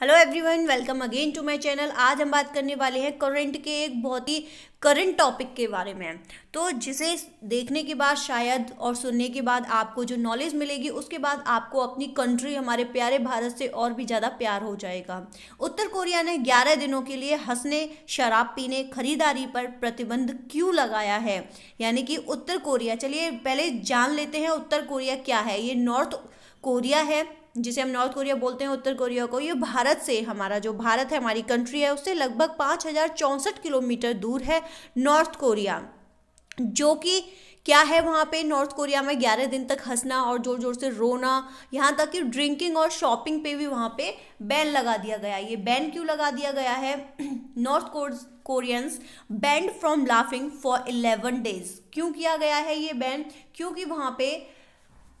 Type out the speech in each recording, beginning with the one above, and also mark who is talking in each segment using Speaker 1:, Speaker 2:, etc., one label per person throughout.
Speaker 1: hello everyone welcome again to my channel आज हम बात करने वाले हैं करंट के एक बहुत ही करंट टॉपिक के बारे में तो जिसे देखने के बाद शायद और सुनने के बाद आपको जो नॉलेज मिलेगी उसके बाद आपको अपनी कंट्री हमारे प्यारे भारत से और भी ज़्यादा प्यार हो जाएगा उत्तर कोरिया ने 11 दिनों के लिए हंसने शराब पीने खरीदारी पर प्रतिबंध क्यों लगाया है यानी कि उत्तर कोरिया चलिए पहले जान लेते हैं उत्तर कोरिया क्या है ये नॉर्थ कोरिया है जिसे हम नॉर्थ कोरिया बोलते हैं उत्तर कोरिया को ये भारत से हमारा जो भारत है हमारी कंट्री है उससे लगभग पाँच हज़ार चौंसठ किलोमीटर दूर है नॉर्थ कोरिया जो कि क्या है वहाँ पे नॉर्थ कोरिया में ग्यारह दिन तक हंसना और ज़ोर ज़ोर से रोना यहाँ तक कि ड्रिंकिंग और शॉपिंग पे भी वहाँ पे बैन लगा दिया गया ये बैन क्यों लगा दिया गया है North Koreans banned from laughing for eleven days क्यों किया गया है ये बैन क्योंकि वहाँ पे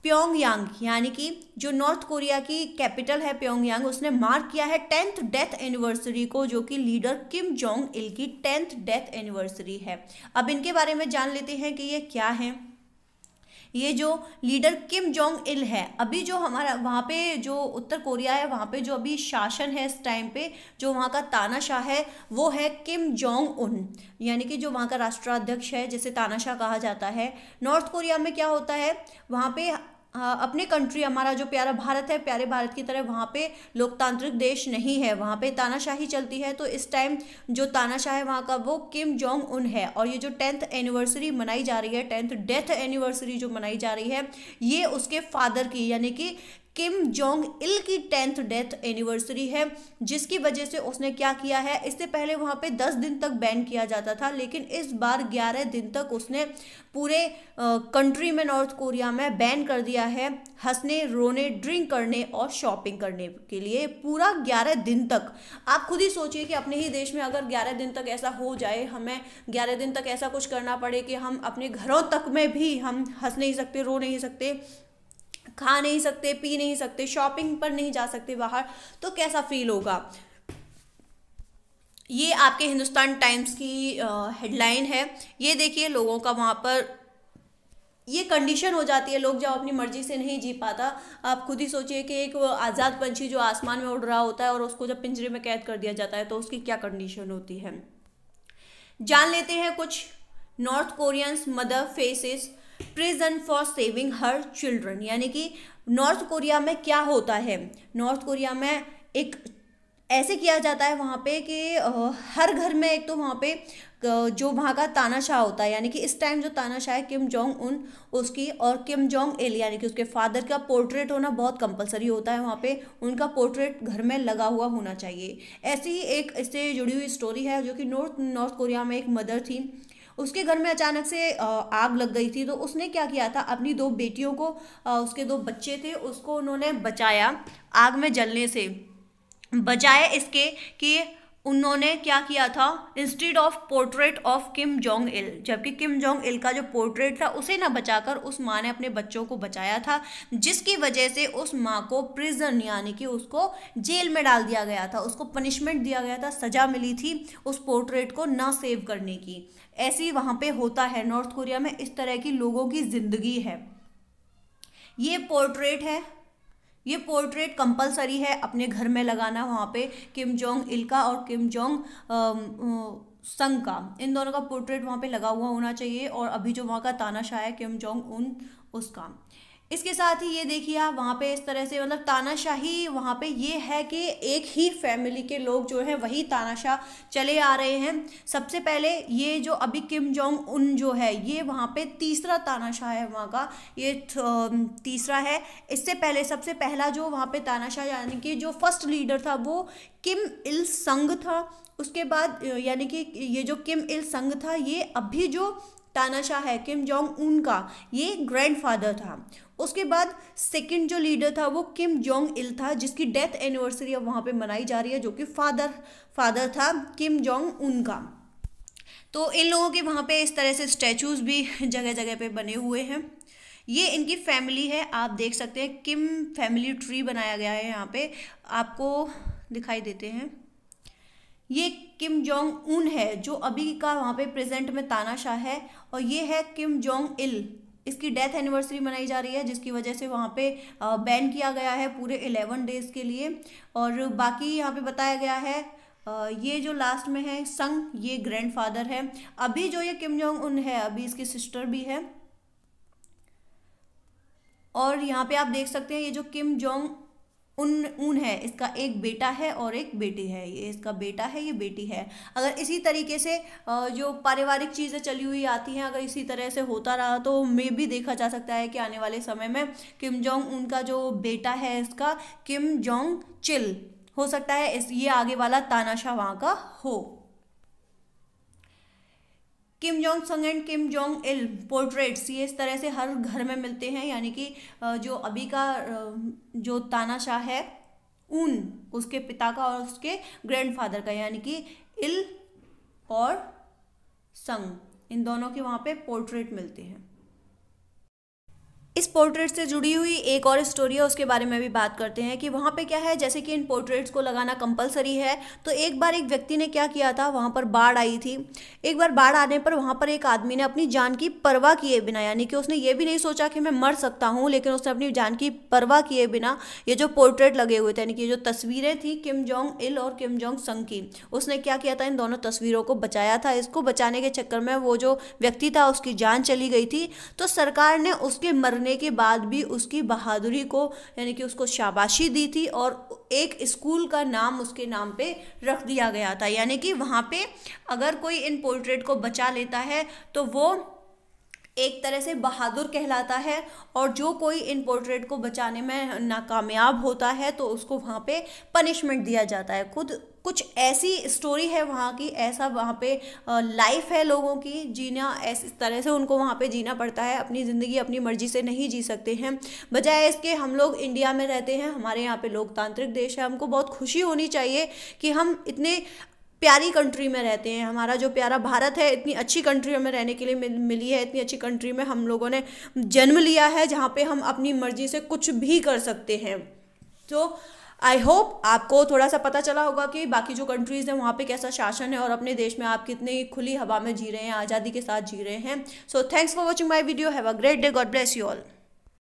Speaker 1: प्योंगयांग यानी कि जो नॉर्थ कोरिया की कैपिटल है प्योंगयांग उसने मार्क किया है टेंथ डेथ एनिवर्सरी को जो कि लीडर किम जोंग इल की टेंथ डेथ एनिवर्सरी है अब इनके बारे में जान लेते हैं कि ये क्या है ये जो लीडर किम जोंग इल है अभी जो हमारा वहाँ पे जो उत्तर कोरिया है वहाँ पे जो अभी शासन है इस टाइम पे जो वहाँ का तानाशाह है वो है किम जोंग उन यानी कि जो वहाँ का राष्ट्राध्यक्ष है जिसे तानाशाह कहा जाता है नॉर्थ कोरिया में क्या होता है वहाँ पे अपने कंट्री हमारा जो प्यारा भारत है प्यारे भारत की तरह वहाँ पे लोकतांत्रिक देश नहीं है वहाँ पे तानाशाही चलती है तो इस टाइम जो तानाशाह है वहाँ का वो किम जोंग उन है और ये जो टेंथ एनिवर्सरी मनाई जा रही है टेंथ डेथ एनिवर्सरी जो मनाई जा रही है ये उसके फादर की यानी कि किम जोंग इल की टेंथ डेथ एनिवर्सरी है जिसकी वजह से उसने क्या किया है इससे पहले वहाँ पे दस दिन तक बैन किया जाता था लेकिन इस बार ग्यारह दिन तक उसने पूरे कंट्री में नॉर्थ कोरिया में बैन कर दिया है हंसने रोने ड्रिंक करने और शॉपिंग करने के लिए पूरा ग्यारह दिन तक आप खुद ही सोचिए कि अपने ही देश में अगर ग्यारह दिन तक ऐसा हो जाए हमें ग्यारह दिन तक ऐसा कुछ करना पड़े कि हम अपने घरों तक में भी हम हंस नहीं सकते रो नहीं सकते खा नहीं सकते पी नहीं सकते शॉपिंग पर नहीं जा सकते बाहर तो कैसा फील होगा ये आपके हिंदुस्तान टाइम्स की हेडलाइन है ये देखिए लोगों का वहाँ पर ये कंडीशन हो जाती है लोग जब अपनी मर्जी से नहीं जी पाता आप खुद ही सोचिए कि एक आज़ाद पंछी जो आसमान में उड़ रहा होता है और उसको जब पिंजरे में कैद कर दिया जाता है तो उसकी क्या कंडीशन होती है जान लेते हैं कुछ North Koreans mother faces prison for saving her children यानी कि नॉर्थ कोरिया में क्या होता है नॉर्थ कोरिया में एक ऐसे किया जाता है वहाँ पे कि हर घर में एक तो वहाँ पे जो वहाँ का तानाशाह होता है यानी कि इस टाइम जो तानाशाह है किम जोंग उन उसकी और किम जोंग एल यानी कि उसके फादर का पोर्ट्रेट होना बहुत कंपलसरी होता है वहाँ पे उनका पोर्ट्रेट घर में लगा हुआ होना चाहिए ऐसी ही एक इससे जुड़ी हुई स्टोरी है जो कि नॉर्थ नॉर्थ कोरिया में एक मदर थी उसके घर में अचानक से आग लग गई थी तो उसने क्या किया था अपनी दो बेटियों को उसके दो बच्चे थे उसको उन्होंने बचाया आग में जलने से बचाया इसके कि उन्होंने क्या किया था instead of portrait of Kim Jong Il जबकि किम जोंग इल का जो पोर्ट्रेट था उसे ना बचाकर उस माँ ने अपने बच्चों को बचाया था जिसकी वजह से उस माँ को प्रिजन यानी कि उसको जेल में डाल दिया गया था उसको पनिशमेंट दिया गया था सज़ा मिली थी उस पोर्ट्रेट को ना सेव करने की ऐसी वहाँ पे होता है नॉर्थ कोरिया में इस तरह की लोगों की ज़िंदगी है ये पोर्ट्रेट है ये पोर्ट्रेट कंपलसरी है अपने घर में लगाना वहाँ पे किम जोंग इल का और किम जोंग संघ का इन दोनों का पोर्ट्रेट वहाँ पे लगा हुआ होना चाहिए और अभी जो वहाँ का तानाशाह है किम जोंग उन उसका इसके साथ ही ये देखिए आप वहाँ पे इस तरह से मतलब तानाशाही वहाँ पे ये है कि एक ही फैमिली के लोग जो हैं वही तानाशाह चले आ रहे हैं सबसे पहले ये जो अभी किम जोंग उन जो है ये वहाँ पे तीसरा तानाशाह है वहाँ का ये तीसरा है इससे पहले सबसे पहला जो वहाँ पे तानाशाह यानी कि जो फर्स्ट लीडर था वो किम इल संग था उसके बाद यानी कि ये जो किम इल संग था ये अभी जो तानाशाह है किम जोंग उन का ये ग्रैंडफादर था उसके बाद सेकंड जो लीडर था वो किम जोंग इल था जिसकी डेथ एनिवर्सरी अब वहाँ पे मनाई जा रही है जो कि फादर फादर था किम जोंग उन का तो इन लोगों के वहाँ पे इस तरह से स्टैचूज़ भी जगह जगह पे बने हुए हैं ये इनकी फैमिली है आप देख सकते हैं किम फैमिली ट्री बनाया गया है यहाँ पे आपको दिखाई देते हैं ये किम जोंग उन है जो अभी का वहाँ पे प्रेजेंट में तानाशाह है और ये है किम जोंग इल इसकी डेथ एनिवर्सरी मनाई जा रही है जिसकी वजह से वहाँ पे बैन किया गया है पूरे एलेवन डेज़ के लिए और बाकी यहाँ पे बताया गया है ये जो लास्ट में है संग ये ग्रैंडफादर है अभी जो ये किम जोंग उन है अभी इसकी सिस्टर भी है और यहाँ पे आप देख सकते हैं ये जो किम जोंग उन ऊन है इसका एक बेटा है और एक बेटी है ये इसका बेटा है ये बेटी है अगर इसी तरीके से जो पारिवारिक चीज़ें चली हुई आती हैं अगर इसी तरह से होता रहा तो मे भी देखा जा सकता है कि आने वाले समय में किम जोंग उनका जो बेटा है इसका किम जोंग चिल हो सकता है इस ये आगे वाला तानाशाह वहाँ का हो Kim Jong Sung and Kim Jong Il portraits ये इस तरह से हर घर में मिलते हैं यानी कि जो अभी का जो तानाशाह है ऊन उसके पिता का और उसके ग्रैंडफादर का यानी कि इल और संग इन दोनों के वहाँ पे पोर्ट्रेट मिलते हैं इस पोर्ट्रेट से जुड़ी हुई एक और स्टोरी है उसके बारे में भी बात करते हैं कि वहाँ पे क्या है जैसे कि इन पोर्ट्रेट्स को लगाना कंपलसरी है तो एक बार एक व्यक्ति ने क्या किया था वहाँ पर बाढ़ आई थी एक बार बाढ़ आने पर वहाँ पर एक आदमी ने अपनी जान की परवाह किए बिना यानी कि उसने ये भी नहीं सोचा कि मैं मर सकता हूँ लेकिन उसने अपनी जान की परवाह किए बिना ये जो पोर्ट्रेट लगे हुए थे यानी कि जो तस्वीरें थी किम जोंग इल और किम जोंग संग की उसने क्या किया था इन दोनों तस्वीरों को बचाया था इसको बचाने के चक्कर में वो जो व्यक्ति था उसकी जान चली गई थी तो सरकार ने उसके मरने करने के बाद भी उसकी बहादुरी को यानी कि उसको शाबाशी दी थी और एक स्कूल का नाम उसके नाम पे रख दिया गया था यानी कि वहाँ पे अगर कोई इन पोर्ट्रेट को बचा लेता है तो वो एक तरह से बहादुर कहलाता है और जो कोई इन पोर्ट्रेट को बचाने में नाकामयाब होता है तो उसको वहाँ पे पनिशमेंट दिया जाता है खुद कुछ ऐसी स्टोरी है वहाँ की ऐसा वहाँ पे लाइफ है लोगों की जीना इस तरह से उनको वहाँ पे जीना पड़ता है अपनी ज़िंदगी अपनी मर्ज़ी से नहीं जी सकते हैं बजाय इसके हम लोग इंडिया में रहते हैं हमारे यहाँ पे लोकतांत्रिक देश है हमको बहुत खुशी होनी चाहिए कि हम इतने प्यारी कंट्री में रहते हैं हमारा जो प्यारा भारत है इतनी अच्छी कंट्री में रहने के लिए मिल, मिली है इतनी अच्छी कंट्री में हम लोगों ने जन्म लिया है जहाँ पे हम अपनी मर्जी से कुछ भी कर सकते हैं तो आई होप आपको थोड़ा सा पता चला होगा कि बाकी जो कंट्रीज़ हैं वहाँ पे कैसा शासन है और अपने देश में आप कितनी खुली हवा में जी रहे हैं आज़ादी के साथ जी रहे हैं so thanks for watching my video have a great day God bless you all